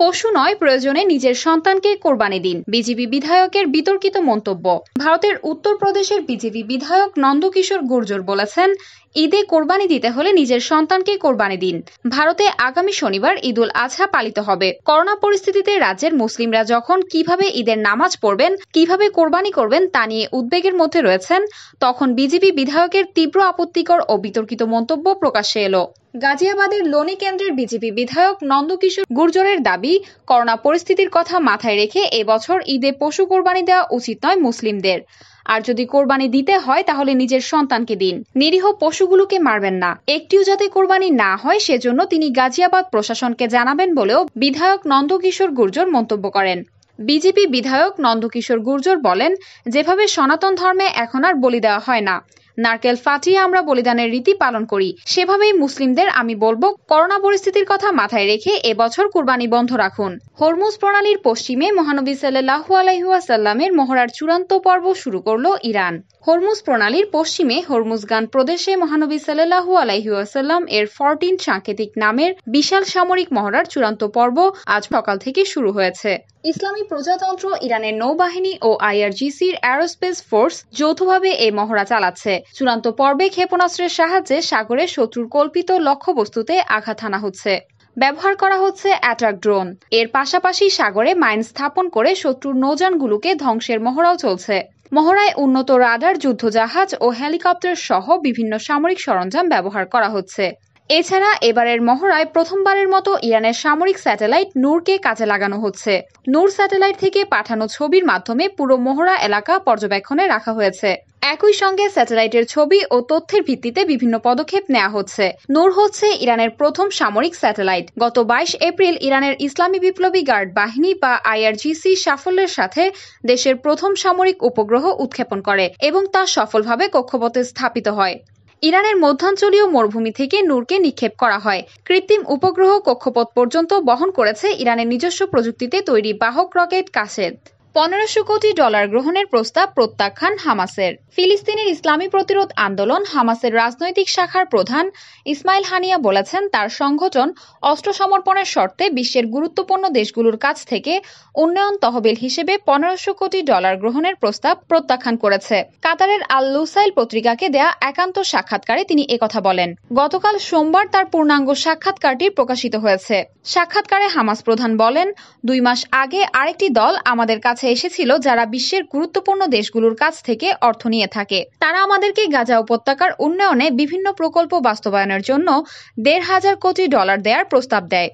পশু নয় প্রয়োজনে নিজের সন্তানকে কোরবানি দিন বিজেপি বিধায়কের বিতর্কিত মন্তব্য ভারতের উত্তরপ্রদেশের বিজেপি বিধায়ক নন্দকিশোর গুর্জর বলেছেন ঈদে কোরবানি দিতে হলে নিজের সন্তানকে কোরবানি দিন ভারতে আগামী শনিবার ঈদুল আজহা পালিত হবে করোনা পরিস্থিতিতে রাজ্যের মুসলিমরা যখন কিভাবে ঈদের নামাজ পড়বেন কিভাবে কোরবানি করবেন তা নিয়ে উদ্বেগের মধ্যে রয়েছেন তখন বিজেপি বিধায়কের তীব্র আপত্তিকর ও বিতর্কিত মন্তব্য প্রকাশ্যে এলো গাজিয়াবাদের লোনি কেন্দ্রের বিজেপি বিধায়ক নন্দকিশোর গুর্জরের দাবি করোনা পরিস্থিতির কথা মাথায় রেখে এবছর ঈদে পশু কোরবানি দেওয়া উচিত নয় মুসলিমদের আর যদি কোরবানি দিতে হয় তাহলে নিজের সন্তানকে দিন নিরীহ পশুগুলোকে মারবেন না একটিও যাতে কোরবানি না হয় সেজন্য তিনি গাজিয়াবাদ প্রশাসনকে জানাবেন বলেও বিধায়ক নন্দকিশোর গুর্জর মন্তব্য করেন বিজেপি বিধায়ক নন্দকিশোর গুর্জর বলেন যেভাবে সনাতন ধর্মে এখন আর বলি দেওয়া হয় না নারকেল ফাটিয়ে আমরা বলিদানের রীতি পালন করি সেভাবেই মুসলিমদের আমি বলবো করোনা পরিস্থিতির কথা মাথায় রেখে এবছর কুরবানি বন্ধ রাখুন হরমুজ প্রণালীর পশ্চিমে মহানবী সাল্লাহু আলাইহুয়াসাল্লামের মহড়ার চূড়ান্ত পর্ব শুরু করল ইরান হরমুজ প্রণালীর পশ্চিমে হরমুজগান প্রদেশে মহানবী সাল্লাহু আলাইহুয়াসাল্লাম এর ফরটিন সাংকেতিক নামের বিশাল সামরিক মহড়ার চূড়ান্ত পর্ব আজ সকাল থেকে শুরু হয়েছে ইসলামী প্রজাতন্ত্র ইরানের নৌবাহিনী ও আইআরজিসির অ্যারোস্পেস ফোর্স যৌথভাবে এই মহড়া চালাচ্ছে চূড়ান্ত পর্বে ক্ষেপণাস্ত্রের সাহায্যে সাগরে শত্রুর কল্পিত লক্ষ্যবস্তুতে আঘাত আনা হচ্ছে ব্যবহার করা হচ্ছে অ্যাটাক ড্রোন এর পাশাপাশি সাগরে মাইন স্থাপন করে শত্রুর নৌযানগুলোকে ধ্বংসের মহড়াও চলছে মহড়ায় উন্নত রাডার যুদ্ধজাহাজ ও হেলিকপ্টার সহ বিভিন্ন সামরিক সরঞ্জাম ব্যবহার করা হচ্ছে এছাড়া এবারের মহড়ায় প্রথমবারের মতো ইরানের সামরিক স্যাটেলাইট নূরকে কাজে লাগানো হচ্ছে নূর স্যাটেলাইট থেকে পাঠানো ছবির মাধ্যমে পুরো মহড়া এলাকা পর্যবেক্ষণে রাখা হয়েছে একই সঙ্গে স্যাটেলাইটের ছবি ও তথ্যের ভিত্তিতে বিভিন্ন পদক্ষেপ নেওয়া হচ্ছে নূর হচ্ছে ইরানের প্রথম সামরিক স্যাটেলাইট গত বাইশ এপ্রিল ইরানের ইসলামী বিপ্লবী গার্ড বাহিনী বা আইআরজিসি সাফল্যের সাথে দেশের প্রথম সামরিক উপগ্রহ উৎক্ষেপণ করে এবং তা সফলভাবে কক্ষপথে স্থাপিত হয় ইরানের মধ্যাঞ্চলীয় মরুভূমি থেকে নূরকে নিক্ষেপ করা হয় কৃত্রিম উপগ্রহ কক্ষপথ পর্যন্ত বহন করেছে ইরানের নিজস্ব প্রযুক্তিতে তৈরি বাহক রকেট কাশেদ পনেরোশো কোটি ডলার গ্রহণের প্রস্তাব প্রত্যাখ্যান হামাসের ফিলিস্তিনের ইসলামী প্রতিরোধ আন্দোলন হামাসের রাজনৈতিক শাখার প্রধান ইসমাইল হানিয়া বলেছেন তার সংগঠন অস্ত্র সমর্পণের শর্তে বিশ্বের গুরুত্বপূর্ণ দেশগুলোর কাছ থেকে উন্নয়ন তহবিল হিসেবে পনেরোশো কোটি ডলার গ্রহণের প্রস্তাব প্রত্যাখ্যান করেছে কাতারের আল লুসাইল পত্রিকাকে দেয়া একান্ত সাক্ষাৎকারে তিনি একথা বলেন গতকাল সোমবার তার পূর্ণাঙ্গ সাক্ষাৎকারটি প্রকাশিত হয়েছে সাক্ষাৎকারে হামাস প্রধান বলেন দুই মাস আগে আরেকটি দল আমাদের কাছে কাছে এসেছিল যারা বিশ্বের গুরুত্বপূর্ণ দেশগুলোর কাছ থেকে অর্থ নিয়ে থাকে তারা আমাদেরকে গাজা উপত্যকার উন্নয়নে বিভিন্ন প্রকল্প বাস্তবায়নের জন্য দেড় হাজার কোটি ডলার দেওয়ার প্রস্তাব দেয়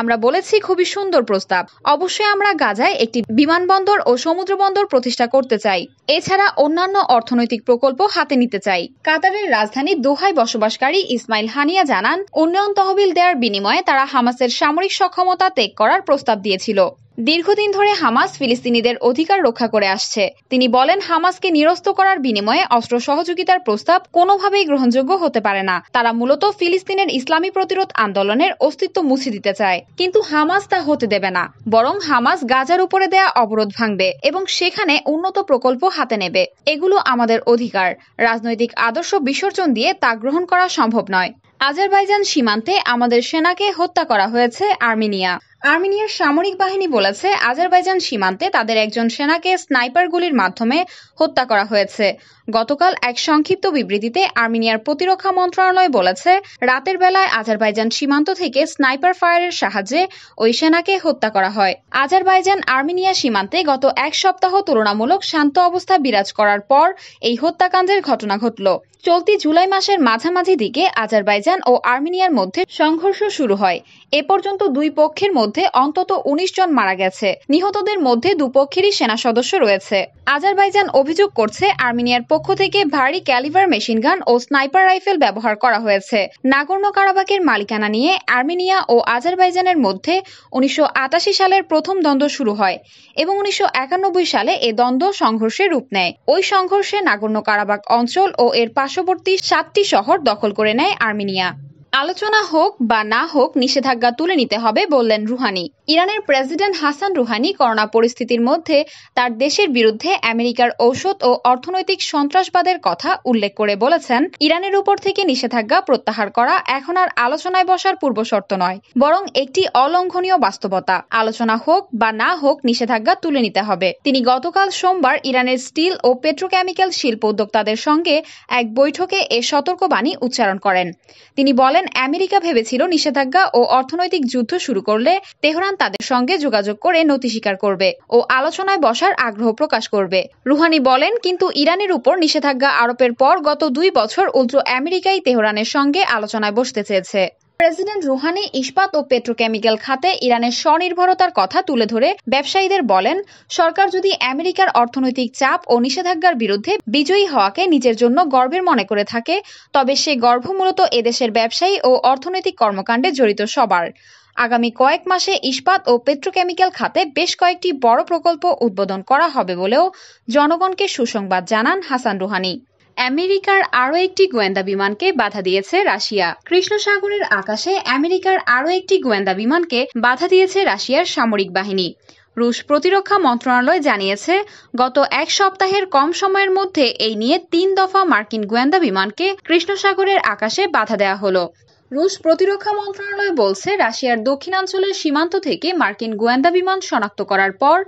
আমরা বলেছি খুবই সুন্দর প্রস্তাব অবশ্যই আমরা গাজায় একটি বিমানবন্দর ও সমুদ্র বন্দর প্রতিষ্ঠা করতে চাই এছাড়া অন্যান্য অর্থনৈতিক প্রকল্প হাতে নিতে চাই কাতারের রাজধানী দোহায় বসবাসকারী ইসমাইল হানিয়া জানান উন্নয়ন তহবিল দেওয়ার বিনিময়ে তারা হামাসের সামরিক সক্ষমতা ত্যাগ করার প্রস্তাব দিয়েছিল দীর্ঘদিন ধরে হামাস ফিলিস্তিনিদের অধিকার রক্ষা করে আসছে তিনি বলেন হামাসকে নিরস্ত করার বিনিময়ে অস্ত্র সহযোগিতার প্রস্তাব কোনোভাবেই গ্রহণযোগ্য হতে পারে না তারা মূলত ফিলিস্তিনের ইসলামী প্রতিরোধ আন্দোলনের অস্তিত্ব মুছে দিতে চায় কিন্তু হামাস তা হতে দেবে না বরং হামাস গাজার উপরে দেয়া অবরোধ ভাঙবে এবং সেখানে উন্নত প্রকল্প হাতে নেবে এগুলো আমাদের অধিকার রাজনৈতিক আদর্শ বিসর্জন দিয়ে তা গ্রহণ করা সম্ভব নয় আজারবাইজান সীমান্তে আমাদের সেনাকে হত্যা করা হয়েছে আর্মেনিয়া আর্মেনিয়ার সামরিক বাহিনী বলেছে আজারবাইজান সীমান্তে তাদের একজন সেনাকে স্নাইপার গুলির মাধ্যমে হত্যা করা হয়েছে গতকাল এক সংক্ষিপ্ত বিবৃতিতে আর্মেনিয়ার প্রতিরক্ষা মন্ত্রণালয় বলেছে রাতের বেলায় আজারবাইজান সীমান্ত থেকে স্নাইপার ফায়ারের সাহায্যে ওই সেনাকে হত্যা করা হয় আজারবাইজান আর্মেনিয়া সীমান্তে গত এক সপ্তাহ তুলনামূলক শান্ত অবস্থা বিরাজ করার পর এই হত্যাকাণ্ডের ঘটনা ঘটল চলতি জুলাই মাসের মাঝামাঝি দিকে আজারবাইজান ও আর্মেনিয়ার মধ্যে সংঘর্ষ শুরু হয় এ পর্যন্ত দুই পক্ষের মধ্যে অন্তত উনিশ জন মারা গেছে নিহতদের মধ্যে দুপক্ষেরই সেনা সদস্য রয়েছে আজারবাইজান অভিযোগ করছে আর্মেনিয়ার পক্ষ থেকে ভারী ক্যালিভার মেশিন গান ও স্নাইপার রাইফেল ব্যবহার করা হয়েছে নাগর্ণ কারাবাকের মালিকানা নিয়ে আর্মেনিয়া ও আজারবাইজানের মধ্যে উনিশশো সালের প্রথম দ্বন্দ্ব শুরু হয় এবং উনিশশো সালে এ দ্বন্দ্ব সংঘর্ষে রূপ নেয় ওই সংঘর্ষে নাগর্ণ কারাবাক অঞ্চল ও এর পার্শ্ববর্তী সাতটি শহর দখল করে নেয় আর্মেনিয়া আলোচনা হোক বা না হোক নিষেধাজ্ঞা তুলে নিতে হবে বললেন রুহানি ইরানের প্রেসিডেন্ট হাসান রুহানি করোনা পরিস্থিতির মধ্যে তার দেশের বিরুদ্ধে আমেরিকার ঔষধ ও অর্থনৈতিক সন্ত্রাসবাদের কথা উল্লেখ করে বলেছেন ইরানের উপর থেকে নিষেধাজ্ঞা প্রত্যাহার করা এখন আর আলোচনায় বসার পূর্বশর্ত নয় বরং একটি অলঙ্ঘনীয় বাস্তবতা আলোচনা হোক বা না হোক নিষেধাজ্ঞা তুলে নিতে হবে তিনি গতকাল সোমবার ইরানের স্টিল ও পেট্রোকেমিক্যাল শিল্প উদ্যোক্তাদের সঙ্গে এক বৈঠকে এ সতর্কবাণী উচ্চারণ করেন তিনি বলেন বলেন আমেরিকা ভেবেছিল নিষেধাজ্ঞা ও অর্থনৈতিক যুদ্ধ শুরু করলে তেহরান তাদের সঙ্গে যোগাযোগ করে নতি স্বীকার করবে ও আলোচনায় বসার আগ্রহ প্রকাশ করবে রুহানি বলেন কিন্তু ইরানের উপর নিষেধাজ্ঞা আরোপের পর গত দুই বছর উল্টো আমেরিকাই তেহরানের সঙ্গে আলোচনায় বসতে চেয়েছে প্রেসিডেন্ট রুহানি ইস্পাত ও পেট্রোকেমিক্যাল খাতে ইরানের স্বনির্ভরতার কথা তুলে ধরে ব্যবসায়ীদের বলেন সরকার যদি আমেরিকার অর্থনৈতিক চাপ ও নিষেধাজ্ঞার বিরুদ্ধে বিজয়ী হওয়াকে নিজের জন্য গর্বের মনে করে থাকে তবে সে গর্ভ মূলত এদেশের ব্যবসায়ী ও অর্থনৈতিক কর্মকাণ্ডে জড়িত সবার আগামী কয়েক মাসে ইস্পাত ও পেট্রোকেমিক্যাল খাতে বেশ কয়েকটি বড় প্রকল্প উদ্বোধন করা হবে বলেও জনগণকে সুসংবাদ জানান হাসান রুহানি আমেরিকার আরও একটি গোয়েন্দা বিমানকে বাধা দিয়েছে রাশিয়া কৃষ্ণ সাগরের আকাশে আমেরিকার আরও একটি গোয়েন্দা বিমানকে বাধা দিয়েছে রাশিয়ার সামরিক বাহিনী রুশ প্রতিরক্ষা মন্ত্রণালয় জানিয়েছে গত এক সপ্তাহের কম সময়ের মধ্যে এই নিয়ে তিন দফা মার্কিন গোয়েন্দা বিমানকে কৃষ্ণসাগরের আকাশে বাধা দেওয়া হলো রুশ প্রতিরক্ষা মন্ত্রণালয় বলছে রাশিয়ার দক্ষিণাঞ্চলের সীমান্ত থেকে মার্কিন গোয়েন্দা বিমান শনাক্ত করার পর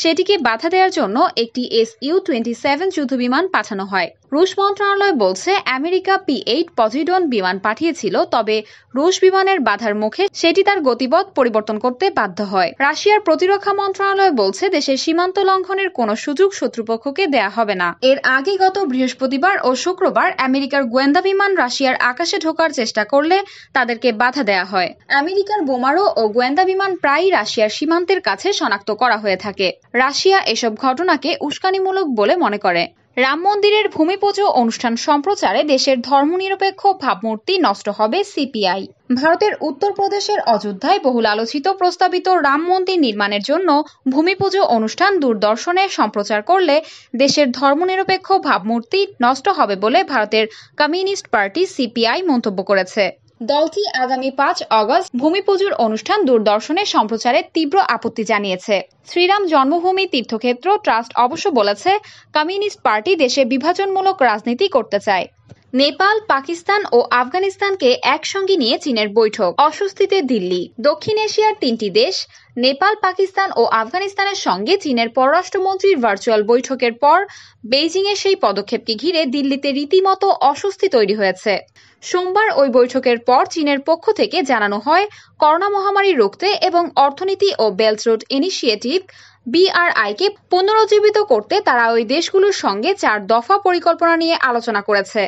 সেটিকে বাধা দেওয়ার জন্য একটি এস ইউ টোয়েন্টি সেভেন যুদ্ধবিমান পাঠানো হয় রুশ মন্ত্রণালয় বলছে আমেরিকা পি এইট পজিডন বিমান পাঠিয়েছিল তবে রুশ বিমানের বাধার মুখে সেটি তার গতিপথ পরিবর্তন করতে বাধ্য হয় রাশিয়ার প্রতিরক্ষা মন্ত্রণালয় বলছে দেশের সীমান্ত লঙ্ঘনের কোনো সুযোগ শত্রুপক্ষকে দেয়া হবে না এর আগে গত বৃহস্পতিবার ও শুক্রবার আমেরিকার গোয়েন্দা বিমান রাশিয়ার আকাশে ঢোকার চেষ্টা করলে তাদেরকে বাধা দেয়া হয় আমেরিকার বোমারো ও গোয়েন্দা বিমান প্রায়ই রাশিয়ার সীমান্তের কাছে শনাক্ত করা হয়ে থাকে রাশিয়া এসব ঘটনাকে উস্কানিমূলক বলে মনে করে রাম মন্দিরের ভূমিপুজো অনুষ্ঠান সম্প্রচারে দেশের ধর্মনিরপেক্ষ ভাবমূর্তি নষ্ট হবে সিপিআই ভারতের উত্তরপ্রদেশের অযোধ্যায় বহুল আলোচিত প্রস্তাবিত রাম মন্দির নির্মাণের জন্য ভূমিপুজো অনুষ্ঠান দূরদর্শনে সম্প্রচার করলে দেশের ধর্মনিরপেক্ষ ভাবমূর্তি নষ্ট হবে বলে ভারতের কমিউনিস্ট পার্টি সিপিআই মন্তব্য করেছে দলটি আগামী পাঁচ অগস্ট ভূমি পুজোর অনুষ্ঠান দূরদর্শনে সম্প্রচারে তীব্র আপত্তি জানিয়েছে শ্রীরাম জন্মভূমি তীর্থক্ষেত্র ট্রাস্ট অবশ্য বলেছে কমিউনিস্ট পার্টি দেশে বিভাজনমূলক রাজনীতি করতে চায় নেপাল পাকিস্তান ও আফগানিস্তানকে একসঙ্গে নিয়ে চীনের বৈঠক অস্বস্তিতে দিল্লি দক্ষিণ এশিয়ার তিনটি দেশ নেপাল পাকিস্তান ও আফগানিস্তানের সঙ্গে চীনের পররাষ্ট্রমন্ত্রীর ভার্চুয়াল বৈঠকের পর বেইজিংয়ের সেই পদক্ষেপকে ঘিরে দিল্লিতে রীতিমতো অস্বস্তি তৈরি হয়েছে সোমবার ওই বৈঠকের পর চীনের পক্ষ থেকে জানানো হয় করোনা মহামারী রুখতে এবং অর্থনীতি ও বেল্ট রোড ইনিশিয়েটিভ বিআরআইকে পুনরুজ্জীবিত করতে তারা ওই দেশগুলোর সঙ্গে চার দফা পরিকল্পনা নিয়ে আলোচনা করেছে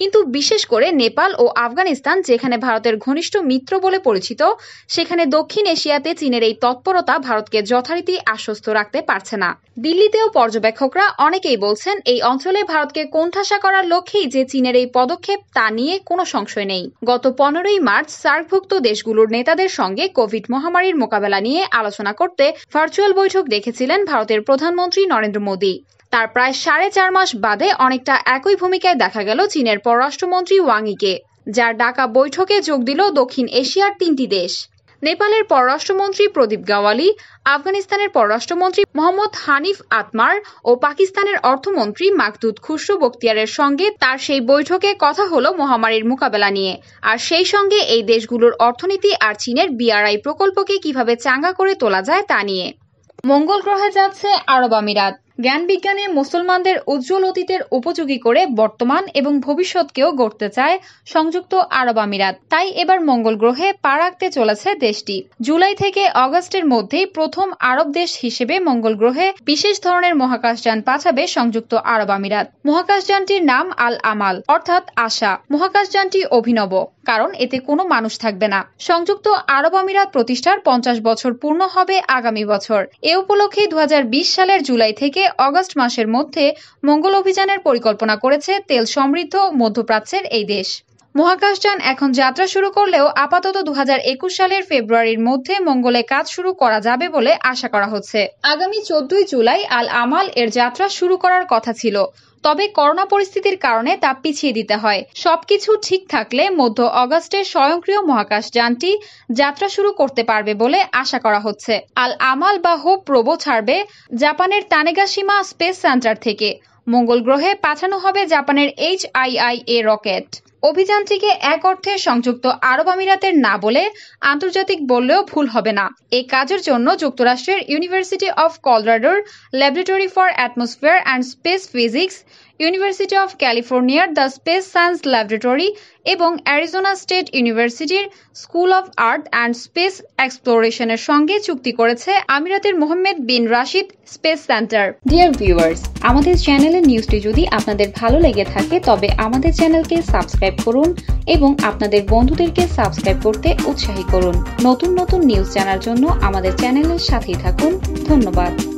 কিন্তু বিশেষ করে নেপাল ও আফগানিস্তান যেখানে ভারতের ঘনিষ্ঠ মিত্র বলে পরিচিত সেখানে দক্ষিণ এশিয়াতে চীনের এই তৎপরতা ভারতকে যথারীতি আশ্বস্ত রাখতে পারছে না দিল্লিতেও পর্যবেক্ষকরা অনেকেই বলছেন এই অঞ্চলে ভারতকে কোণঠাসা করার লক্ষ্যেই যে চীনের এই পদক্ষেপ তা নিয়ে কোনো সংশয় নেই গত পনেরোই মার্চ সার্কভুক্ত দেশগুলোর নেতাদের সঙ্গে কোভিড মহামারীর মোকাবেলা নিয়ে আলোচনা করতে ভার্চুয়াল বৈঠক দেখেছিলেন ভারতের প্রধানমন্ত্রী নরেন্দ্র মোদী তার প্রায় সাড়ে চার মাস বাদে অনেকটা একই ভূমিকায় দেখা গেল চীনের পররাষ্ট্রমন্ত্রী ওয়াংইকে যার ডাকা বৈঠকে যোগ দিল দক্ষিণ এশিয়ার তিনটি দেশ নেপালের পররাষ্ট্রমন্ত্রী প্রদীপ গাওয়ালি আফগানিস্তানের পররাষ্ট্রমন্ত্রী মোহাম্মদ হানিফ আতমার ও পাকিস্তানের অর্থমন্ত্রী মাকদুদ খুসরু বক্তিয়ারের সঙ্গে তার সেই বৈঠকে কথা হলো মহামারীর মোকাবেলা নিয়ে আর সেই সঙ্গে এই দেশগুলোর অর্থনীতি আর চীনের বিআরআই প্রকল্পকে কিভাবে চাঙ্গা করে তোলা যায় তা নিয়ে মঙ্গল গ্রহে যাচ্ছে আরব আমিরাত জ্ঞান বিজ্ঞানে মুসলমানদের উজ্জ্বল অতীতের উপযোগী করে বর্তমান এবং ভবিষ্যৎকেও গড়তে চায় সংযুক্ত আরব আমিরাত তাই এবার মঙ্গল গ্রহে পা রাখতে চলেছে দেশটি জুলাই থেকে অগস্টের মধ্যেই প্রথম আরব দেশ হিসেবে মঙ্গল গ্রহে বিশেষ ধরনের মহাকাশযান পাঠাবে সংযুক্ত আরব আমিরাত মহাকাশযানটির নাম আল আমাল অর্থাৎ আশা মহাকাশযানটি অভিনব কারণ এতে কোনো মানুষ থাকবে না সংযুক্ত আরব আমিরাত প্রতিষ্ঠার পঞ্চাশ বছর পূর্ণ হবে আগামী বছর এ উপলক্ষে দু সালের জুলাই থেকে অগস্ট মাসের মধ্যে মঙ্গল অভিযানের পরিকল্পনা করেছে তেল সমৃদ্ধ মধ্যপ্রাচ্যের এই দেশ মহাকাশযান এখন যাত্রা শুরু করলেও আপাতত দু সালের ফেব্রুয়ারির মধ্যে মঙ্গলে কাজ শুরু করা যাবে বলে আশা করা হচ্ছে আগামী চোদ্দই জুলাই আল আমাল এর যাত্রা শুরু করার কথা ছিল তবে করোনা পরিস্থিতির কারণে তা পিছিয়ে দিতে হয় সবকিছু ঠিক থাকলে মধ্য অগাস্টে স্বয়ংক্রিয় মহাকাশ যানটি যাত্রা শুরু করতে পারবে বলে আশা করা হচ্ছে আল আমাল বা হোপ প্রবো ছাড়বে জাপানের তানেগাসীমা স্পেস সেন্টার থেকে মঙ্গল গ্রহে পাঠানো হবে জাপানের H I I A rocket অভিযান্ত্রিকে এক অর্থে সংযুক্ত আরব আমিরাতের না বলে আন্তর্জাতিক বললেও ভুল হবে না এই কাজের জন্য যুক্তরাষ্ট্রের ইউনিভার্সিটি অফ কলোরাডোর laboratory for atmosphere and space physics university of ক্যালিফোর্নিয়ার দ্য স্পেস সায়েন্স ল্যাবরেটরি এবং অ্যারিজোনা স্টেট ইউনিভার্সিটির school of earth and space এক্সপ্লোরেশনের সঙ্গে চুক্তি করেছে আমিরাতের Mohammed bin Rashid space centre dear viewers আমাদের চ্যানেলের নিউজটি যদি আপনাদের ভালো লেগে থাকে তবে আমাদের চ্যানেলকে সাবস্ক্রাইব করুন এবং আপনাদের বন্ধুদেরকে সাবস্ক্রাইব করতে উৎসাহী করুন নতুন নতুন নিউজ জানার জন্য আমাদের চ্যানেলের সাথেই থাকুন ধন্যবাদ